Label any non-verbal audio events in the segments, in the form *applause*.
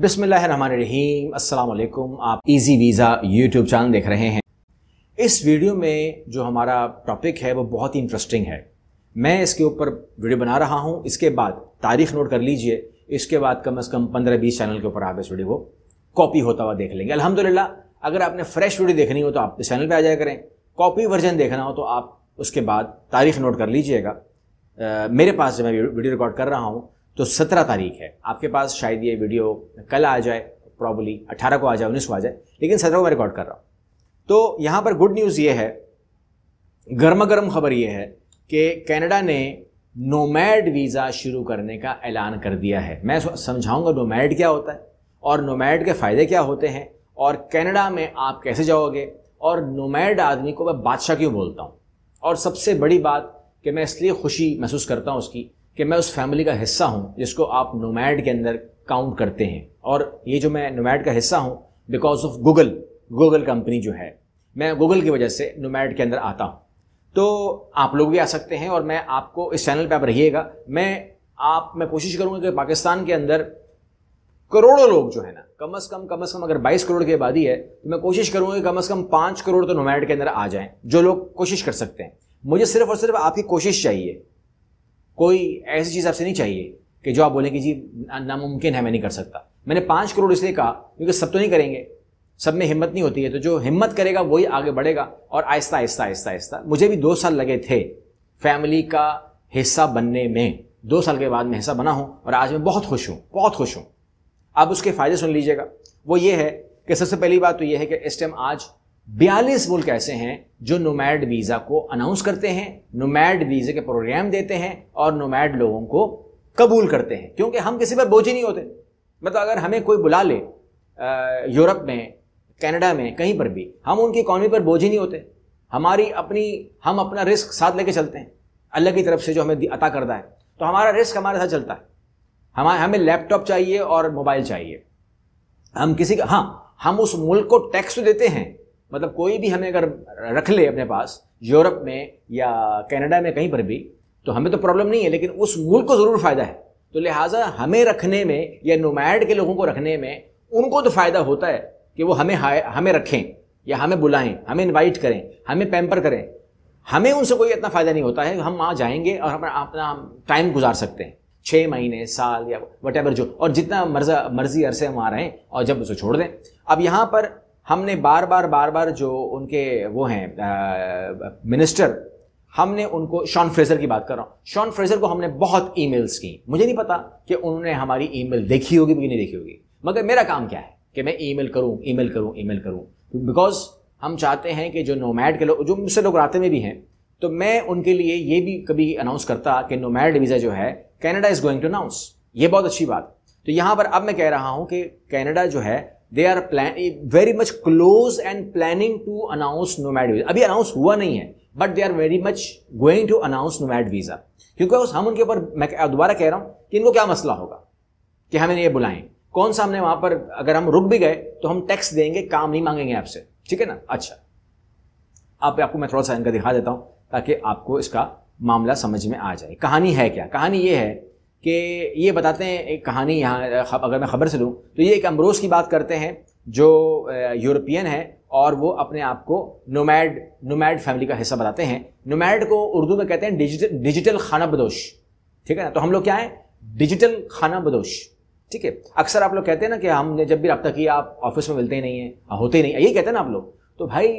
बिसमीम अल्लाम आप इजी वीज़ा यूट्यूब चैनल देख रहे हैं इस वीडियो में जो हमारा टॉपिक है वो बहुत ही इंटरेस्टिंग है मैं इसके ऊपर वीडियो बना रहा हूँ इसके बाद तारीख नोट कर लीजिए इसके बाद कम अज़ कम पंद्रह बीस चैनल के ऊपर आप इस वीडियो को कॉपी होता हुआ देख लेंगे अलहमदिल्ला अगर आपने फ्रेश वीडियो देखनी हो तो आप इस चैनल पर आ जाया करें कॉपी वर्जन देखना हो तो आप उसके बाद तारीख नोट कर लीजिएगा मेरे पास जब मैं वीडियो रिकॉर्ड कर रहा हूँ तो सत्रह तारीख है आपके पास शायद ये वीडियो कल आ जाए प्रॉबली अठारह को आ जाए उन्नीस को आ जाए लेकिन सत्रह को मैं रिकॉर्ड कर रहा हूँ तो यहाँ पर गुड न्यूज़ ये है गर्मा गर्म खबर ये है कि कनाडा ने नोमैड वीज़ा शुरू करने का ऐलान कर दिया है मैं समझाऊंगा नोमैड क्या होता है और नोमैड के फ़ायदे क्या होते हैं और कनाडा में आप कैसे जाओगे और नोमैड आदमी को मैं बादशाह क्यों बोलता हूँ और सबसे बड़ी बात कि मैं इसलिए खुशी महसूस करता हूँ उसकी कि मैं उस फैमिली का हिस्सा हूँ जिसको आप नोमैड के अंदर काउंट करते हैं और ये जो मैं नोमैड का हिस्सा हूँ because of Google Google company जो है मैं गूगल की वजह से नोमैड के अंदर आता हूँ तो आप लोग भी आ सकते हैं और मैं आपको इस चैनल पर आप रहिएगा मैं आप मैं कोशिश करूँगा कि पाकिस्तान के अंदर करोड़ों लोग जो है ना कम अज़ कम कम अज़ कम अगर 22 करोड़ की आबादी है तो मैं कोशिश करूँगा कि कम अज़ कम पाँच करोड़ तो नोमैड के अंदर आ जाएं जो लोग कोशिश कर सकते हैं मुझे सिर्फ और सिर्फ आपकी कोशिश चाहिए कोई ऐसी चीज़ आपसे नहीं चाहिए कि जो आप बोलें कि जी नामुमकिन है मैं नहीं कर सकता मैंने पाँच करोड़ इसलिए कहा क्योंकि सब तो नहीं करेंगे सब में हिम्मत नहीं होती है तो जो हिम्मत करेगा वही आगे बढ़ेगा और आहिस्ता आहिस्ता आहिस्ता आहिस्ता मुझे भी दो साल लगे थे फैमिली का हिस्सा बनने में दो साल के बाद मैं हिस्सा बना हूँ और आज मैं बहुत खुश हूँ बहुत खुश हूँ आप उसके फ़ायदे सुन लीजिएगा वो ये है कि सबसे पहली बात तो ये है कि इस टाइम आज बयालीस मुल्क ऐसे हैं जो नोमैड वीज़ा को अनाउंस करते हैं नोमैड वीज़े के प्रोग्राम देते हैं और नोमैड लोगों को कबूल करते हैं क्योंकि हम किसी पर बोझ ही नहीं होते मतलब अगर हमें कोई बुला ले यूरोप में कनाडा में कहीं पर भी हम उनकी इकॉनमी पर बोझ ही नहीं होते हमारी अपनी हम अपना रिस्क साथ लेके चलते हैं अल्लाह की तरफ से जो हमें अता करता है तो हमारा रिस्क हमारे साथ चलता है हम हमें लैपटॉप चाहिए और मोबाइल चाहिए हम किसी का हाँ हम उस मुल्क को टैक्स तो देते हैं मतलब कोई भी हमें अगर रख ले अपने पास यूरोप में या कनाडा में कहीं पर भी तो हमें तो प्रॉब्लम नहीं है लेकिन उस मुल्क को ज़रूर फ़ायदा है तो लिहाजा हमें रखने में या नुमाइड के लोगों को रखने में उनको तो फ़ायदा होता है कि वो हमें हमें रखें या हमें बुलाएं हमें इनवाइट करें हमें पैम्पर करें हमें उनसे कोई इतना फ़ायदा नहीं होता है हम वहाँ जाएंगे और हम अपना टाइम गुजार सकते हैं छः महीने साल या वट जो और जितना मर्जा मर्जी अरसे हम वहाँ रहें और जब उसे छोड़ दें अब यहाँ पर हमने बार बार बार बार जो उनके वो हैं मिनिस्टर हमने उनको शॉन फ्रेजर की बात कर रहा हूँ शॉन फ्रेजर को हमने बहुत ईमेल्स की मुझे नहीं पता कि उन्होंने हमारी ईमेल देखी होगी कि नहीं देखी होगी मगर मेरा काम क्या है कि मैं ईमेल करूँ ईमेल करूँ ईमेल करूँ बिकॉज हम चाहते हैं कि जो नोमैड के लोग जो मुझसे लोग रात में भी हैं तो मैं उनके लिए ये भी कभी अनाउंस करता कि नोमैड वीज़ा जो है Canada is going to announce ये बहुत अच्छी बात तो यहाँ पर अब मैं कह रहा हूँ कि कैनेडा जो है they are plan very much close and planning to announce nomad visa अभी अनाउंस हुआ नहीं है but they are very much going to announce nomad visa क्योंकि हम उनके ऊपर मैं दोबारा कह रहा हूं कि इनको क्या मसला होगा कि हमें ये बुलाएं कौन सा हमने वहां पर अगर हम रुक भी गए तो हम टैक्स देंगे काम नहीं मांगेंगे आपसे ठीक है ना अच्छा आप आपको मैं थोड़ा सा इनका दिखा देता हूं ताकि आपको इसका मामला समझ में आ जाए कहानी है क्या कहानी ये है कि ये बताते हैं एक कहानी यहाँ अगर मैं ख़बर से लूँ तो ये एक अमरोज़ की बात करते हैं जो यूरोपियन है और वो अपने आप को नोमैड नोमैड फैमिली का हिस्सा बताते हैं नोमैड को उर्दू में कहते हैं डिजिटल डिजिटल खाना बदोश ठीक है ना तो हम लोग क्या हैं डिजिटल खाना बदोश ठीक है अक्सर आप लोग कहते हैं ना कि हमने जब भी रब्ता किया आप ऑफिस में मिलते ही नहीं हैं होते ही नहीं यही कहते हैं ना आप लोग तो भाई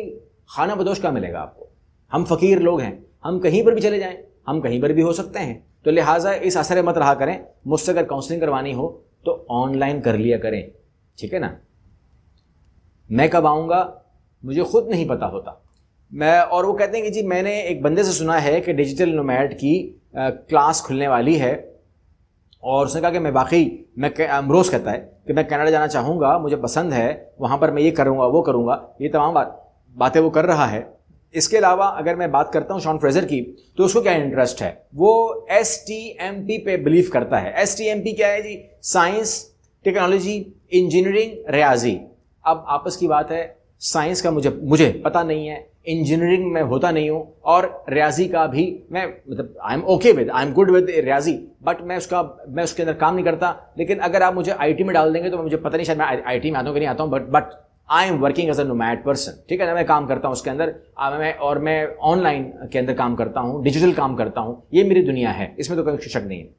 खाना बदोश क्या मिलेगा आपको हम फ़कीर लोग हैं हम कहीं पर भी चले जाएं हम कहीं पर भी हो सकते हैं तो लिहाजा इस असर मत रहा करें मुझसे अगर काउंसलिंग करवानी हो तो ऑनलाइन कर लिया करें ठीक है ना मैं कब आऊँगा मुझे खुद नहीं पता होता मैं और वो कहते हैं कि जी मैंने एक बंदे से सुना है कि डिजिटल नोमैड की आ, क्लास खुलने वाली है और उसने कहा कि मैं बाकी मैं अमरोज़ कहता है कि मैं कनाडा जाना चाहूँगा मुझे पसंद है वहाँ पर मैं ये करूँगा वो करूँगा ये तमाम बात बातें वो कर रहा है इसके अलावा अगर मैं बात करता हूँ शॉन फ्रेजर की तो उसको क्या इंटरेस्ट है वो एस टी एम पी पे बिलीव करता है एस टी एम पी क्या है जी साइंस टेक्नोलॉजी इंजीनियरिंग रियाजी अब आपस की बात है साइंस का मुझे मुझे पता नहीं है इंजीनियरिंग में होता नहीं हूँ और रियाजी का भी मैं मतलब I am okay with I am good with रियाजी बट मैं उसका मैं उसके अंदर काम नहीं करता लेकिन अगर आप मुझे आईटी में डाल देंगे तो मुझे पता नहीं शायद मैं आईटी में आता हूँ कि नहीं आता हूँ but but I am working as a nomad person ठीक है ना मैं काम करता हूँ उसके अंदर मैं और मैं ऑनलाइन के अंदर काम करता हूँ डिजिटल काम करता हूँ ये मेरी दुनिया है इसमें तो कोई शक नहीं है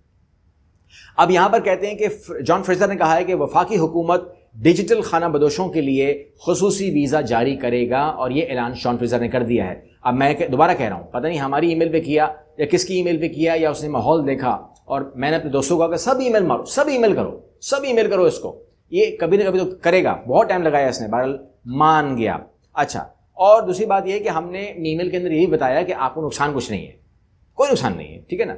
अब यहां पर कहते हैं कि जॉन फ्रेजर ने कहा है कि वफाकी हुकूमत डिजिटल खाना बदोशों के लिए खसूसी वीज़ा जारी करेगा और यह ऐलान जॉन फ्रेजर ने कर दिया है अब मैं दोबारा कह रहा हूं पता नहीं हमारी ईमेल पे किया या किसकी ईमेल पे किया या उसने माहौल देखा और मैंने अपने दोस्तों को कहा सब ईमेल मारो सब ईमेल करो सब ईमेल करो इसको ये कभी ना कभी तो करेगा बहुत टाइम लगाया इसने बहर मान गया अच्छा और दूसरी बात यह कि हमने ईमेल के अंदर यही बताया कि आपको नुकसान कुछ नहीं है कोई नुकसान नहीं है ठीक है ना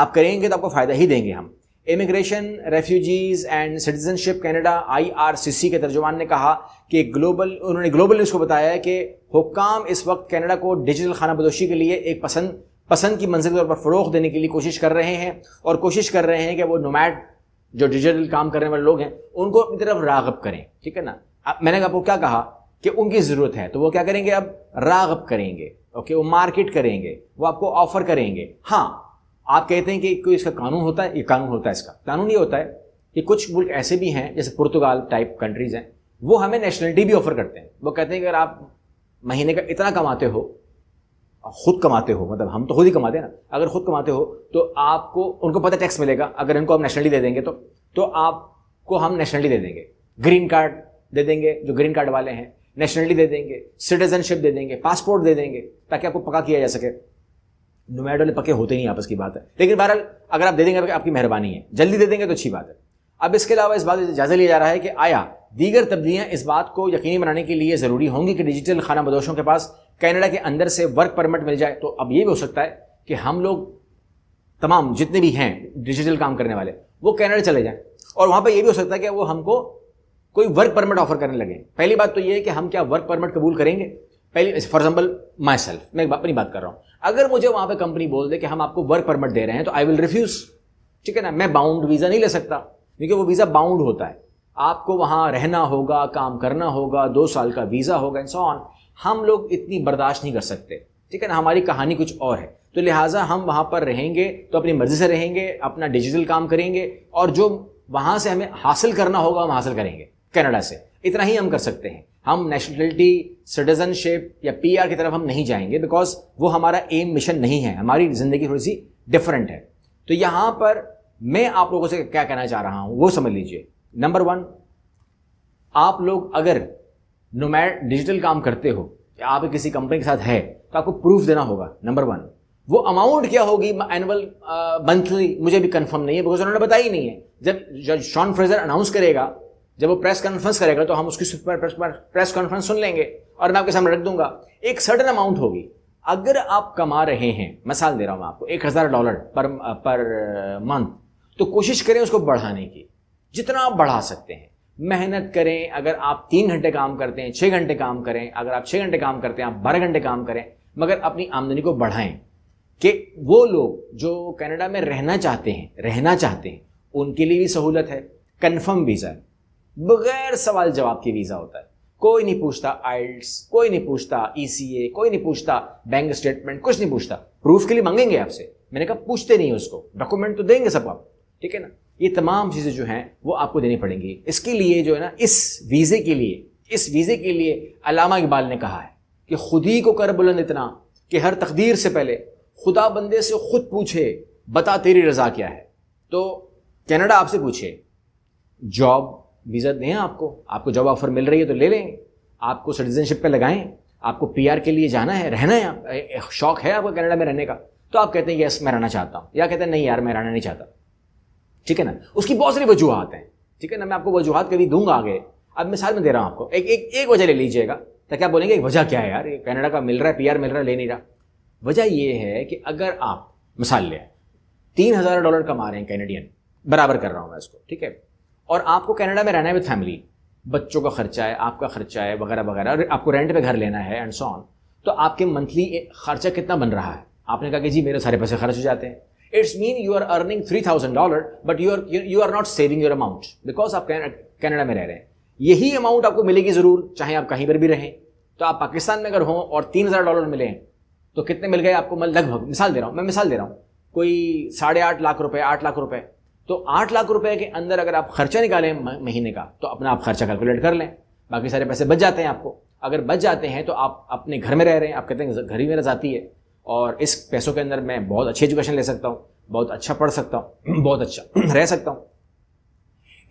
आप करेंगे तो आपको फ़ायदा ही देंगे हम immigration refugees and citizenship C IRCC के तर्जुमान ने कहा कि ग्लोबल उन्होंने ग्लोबल न्यूज़ को बताया कि हुक्काम इस वक्त कनाडा को डिजिटल खाना बदोशी के लिए एक पसंद पसंद की मंजिल के तौर पर फ़रोग देने के लिए कोशिश कर रहे हैं और कोशिश कर रहे हैं कि वो नोमैट जो डिजिटल काम करने वाले लोग हैं उनको अपनी तरफ रागब करें ठीक है ना अब मैंने आपको क्या कहा कि उनकी ज़रूरत है तो वो क्या करेंगे अब रागब करेंगे ओके वो मार्केट करेंगे वो आपको ऑफर करेंगे हाँ आप कहते हैं कि कोई इसका कानून होता है ये कानून होता है इसका कानून ये होता है कि कुछ मुल्क ऐसे भी हैं जैसे पुर्तगाल टाइप कंट्रीज़ हैं वो हमें नेशनलिटी भी ऑफर करते हैं वो कहते हैं कि अगर आप महीने का इतना कमाते हो खुद कमाते हो मतलब हम तो खुद ही कमाते हैं ना अगर खुद कमाते हो तो आपको उनको पता टैक्स मिलेगा अगर इनको हम नेशनली दे देंगे तो तो आपको हम नेशनली दे देंगे ग्रीन कार्ड दे देंगे जो ग्रीन कार्ड वाले हैं नेशनली दे देंगे सिटीजनशिप दे देंगे पासपोर्ट दे देंगे ताकि आपको पक्का किया जा सके नोमैडो ने पक्के होते नहीं आपस की बात है लेकिन बहरहाल अगर आप दे देंगे आपकी मेहरबानी है जल्दी दे देंगे तो अच्छी बात है अब इसके अलावा इस बात जायजा लिया जा रहा है कि आया दीगर तब्दीलियां इस बात को यकीनी बनाने के लिए ज़रूरी होंगी कि डिजिटल खाना बदोशों के पास कनाडा के अंदर से वर्क परमिट मिल जाए तो अब ये भी हो सकता है कि हम लोग तमाम जितने भी हैं डिजिटल काम करने वाले वो कनाडा चले जाएं और वहां पर ये भी हो सकता है कि वो हमको कोई वर्क परमिट ऑफर करने लगे पहली बात तो ये है कि हम क्या वर्क परमिट कबूल करेंगे पहली फॉर एग्जाम्पल माई सेल्फ मैं अपनी बात कर रहा हूँ अगर मुझे वहां पर कंपनी बोल दे कि हम आपको वर्क परमिट दे रहे हैं तो आई विल रिफ्यूज़ ठीक है ना मैं बाउंड वीज़ा नहीं ले सकता क्योंकि वो वीज़ा बाउंड होता है आपको वहां रहना होगा काम करना होगा दो साल का वीज़ा होगा एंड सो ऑन हम लोग इतनी बर्दाश्त नहीं कर सकते ठीक है ना हमारी कहानी कुछ और है तो लिहाजा हम वहाँ पर रहेंगे तो अपनी मर्ज़ी से रहेंगे अपना डिजिटल काम करेंगे और जो वहाँ से हमें हासिल करना होगा हम हासिल करेंगे कनाडा से इतना ही हम कर सकते हैं हम नेशनलिटी सिटीजनशिप या पी की तरफ हम नहीं जाएंगे बिकॉज वो हमारा एम मिशन नहीं है हमारी ज़िंदगी थोड़ी सी डिफरेंट है तो यहाँ पर मैं आप लोगों से क्या कहना चाह रहा हूँ वो समझ लीजिए नंबर वन आप लोग अगर नो मैट डिजिटल काम करते हो या आप किसी कंपनी के साथ है तो आपको प्रूफ देना होगा नंबर वन वो अमाउंट क्या होगी एनुअल मंथली मुझे भी कंफर्म नहीं है बिकॉज उन्होंने बताया ही नहीं है जब जब शॉन फ्रेजर अनाउंस करेगा जब वो प्रेस कॉन्फ्रेंस करेगा तो हम उसकी प्रेस कॉन्फ्रेंस सुन लेंगे और मैं आपके सामने रख दूंगा एक सर्टन अमाउंट होगी अगर आप कमा रहे हैं मिसाल दे रहा हूँ आपको एक हज़ार डॉलर पर पर मंथ तो कोशिश करें उसको बढ़ाने की जितना आप बढ़ा सकते हैं मेहनत करें अगर आप तीन घंटे काम करते हैं छः घंटे काम करें अगर आप छः घंटे काम करते हैं आप बारह घंटे काम करें मगर अपनी आमदनी को बढ़ाएं कि वो लोग जो कनाडा में रहना चाहते हैं रहना चाहते हैं उनके लिए भी सहूलत है कन्फर्म वीज़ा है बगैर सवाल जवाब के वीज़ा होता है कोई नहीं पूछता आइल्स कोई नहीं पूछता ई e कोई नहीं पूछता बैंक स्टेटमेंट कुछ नहीं पूछता प्रूफ के लिए मांगेंगे आपसे मैंने कहा पूछते नहीं उसको डॉक्यूमेंट तो देंगे सब आप ठीक है ना ये तमाम चीज़ें जो हैं वो आपको देनी पड़ेंगी इसके लिए जो है ना इस वीज़े के लिए इस वीज़े के लिए अलामा इकबाल ने कहा है कि खुद ही को कर बुलंद इतना कि हर तकदीर से पहले खुदा बंदे से खुद पूछे बता तेरी रज़ा क्या है तो कनाडा आपसे पूछे जॉब वीज़ा दें आपको आपको जॉब ऑफर मिल रही है तो ले लें आपको सिटीजनशिप पे लगाएं आपको पीआर के लिए जाना है रहना है शौक है आपका कनाडा में रहने का तो आप कहते हैं यस मैं रहना चाहता हूँ या कहते हैं नहीं यार मैं रहना नहीं चाहता ठीक है ना उसकी बहुत सारी वजूहत हैं ठीक है ना मैं आपको वजूहत कभी दूंगा आगे अब मिसाल में दे रहा हूँ आपको एक एक एक वजह ले लीजिएगा तो क्या बोलेंगे एक वजह क्या है यार कनाडा का मिल रहा है पीआर मिल रहा है ले नहीं रहा वजह यह है कि अगर आप मिसाल ले तीन हज़ार डॉलर कमा रहे हैं कैनेडियन बराबर कर रहा हूँ मैं इसको ठीक है और आपको कनाडा में रहना है विद फैमिली बच्चों का खर्चा है आपका खर्चा है वगैरह वगैरह और आपको रेंट पे घर लेना है एंड सो ऑन तो आपके मंथली खर्चा कितना बन रहा है आपने कहा कि जी मेरे सारे पैसे खर्च हो जाते हैं it's mean you are earning three thousand dollar but you are you are not saving your amount because आप कैनेडा में रह रहे हैं यही अमाउंट आपको मिलेगी ज़रूर चाहे आप कहीं पर भी रहें तो आप पाकिस्तान में अगर हों और तीन हज़ार डॉलर मिले हैं तो कितने मिल गए आपको मैं लगभग मिसाल दे रहा हूँ मैं मिसाल दे रहा हूँ कोई साढ़े आठ लाख रुपए आठ लाख रुपए तो आठ लाख रुपए के अंदर अगर आप खर्चा निकालें महीने का तो अपना आप खर्चा कैलकुलेट कर लें बाकी सारे पैसे बच जाते हैं आपको अगर बच जाते हैं तो आप अपने घर में रह रहे हैं आप कहते हैं घर ही मेरा जाती है और इस पैसों के अंदर मैं बहुत अच्छी एजुकेशन ले सकता हूँ बहुत अच्छा पढ़ सकता हूँ *clears throat* बहुत अच्छा *clears throat* रह सकता हूँ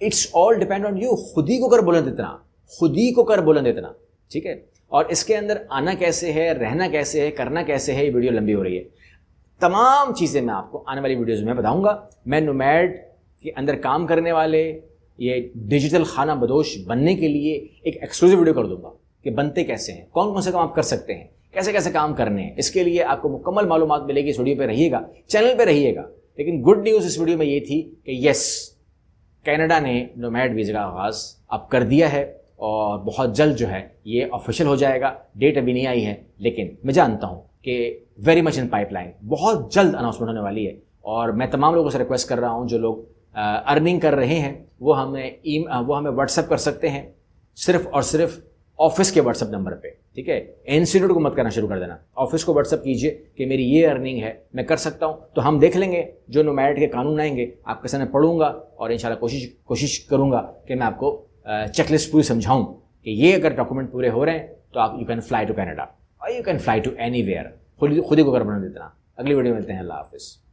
it's all depend on you खुद ही को कर बुलंद इतना खुद ही को कर बुलंद इतना ठीक है और इसके अंदर आना कैसे है रहना कैसे है करना कैसे है ये वीडियो लंबी हो रही है तमाम चीज़ें मैं आपको आने वाली वीडियोज़ में बताऊंगा मैं नोमैड के अंदर काम करने वाले ये डिजिटल खाना बदोश बनने के लिए एक एक्सक्लूसिव वीडियो कर दूंगा कि बनते कैसे हैं कौन कौन से काम आप कर सकते हैं कैसे कैसे काम करने हैं इसके लिए आपको मुकम्मल मालूम मिलेगी इस वीडियो पर रहिएगा चैनल पर रहिएगा लेकिन गुड न्यूज़ इस वीडियो में ये थी कि यस कैनेडा ने नोमैड वीज़ा का आगाज़ अब कर दिया है और बहुत जल्द जो है ये ऑफिशियल हो जाएगा डेट अभी नहीं आई है लेकिन मैं जानता हूँ कि वेरी मच इन पाइपलाइन बहुत जल्द अनाउंसमेंट होने वाली है और मैं तमाम लोगों से रिक्वेस्ट कर रहा हूँ जो लोग अर्निंग कर रहे हैं वो हमें ई वो हमें व्हाट्सअप कर सकते हैं सिर्फ और सिर्फ ऑफिस के व्हाट्सअप नंबर पे ठीक है इंस्टीट्यूट को मत करना शुरू कर देना ऑफिस को व्हाट्सअप कीजिए कि मेरी ये अर्निंग है मैं कर सकता हूँ तो हम देख लेंगे जो मैरिट के कानून आएंगे आपके सामने पढ़ूंगा और इन कोशिश कोशिश करूंगा कि मैं आपको चेकलिस्ट पूरी समझाऊँ कि ये अगर डॉक्यूमेंट पूरे हो रहे हैं तो आप you can fly to Canada और you can fly to anywhere खुद ही को कर बना देना अगली वीडियो मिलते हैं अल्लाह हाफिज़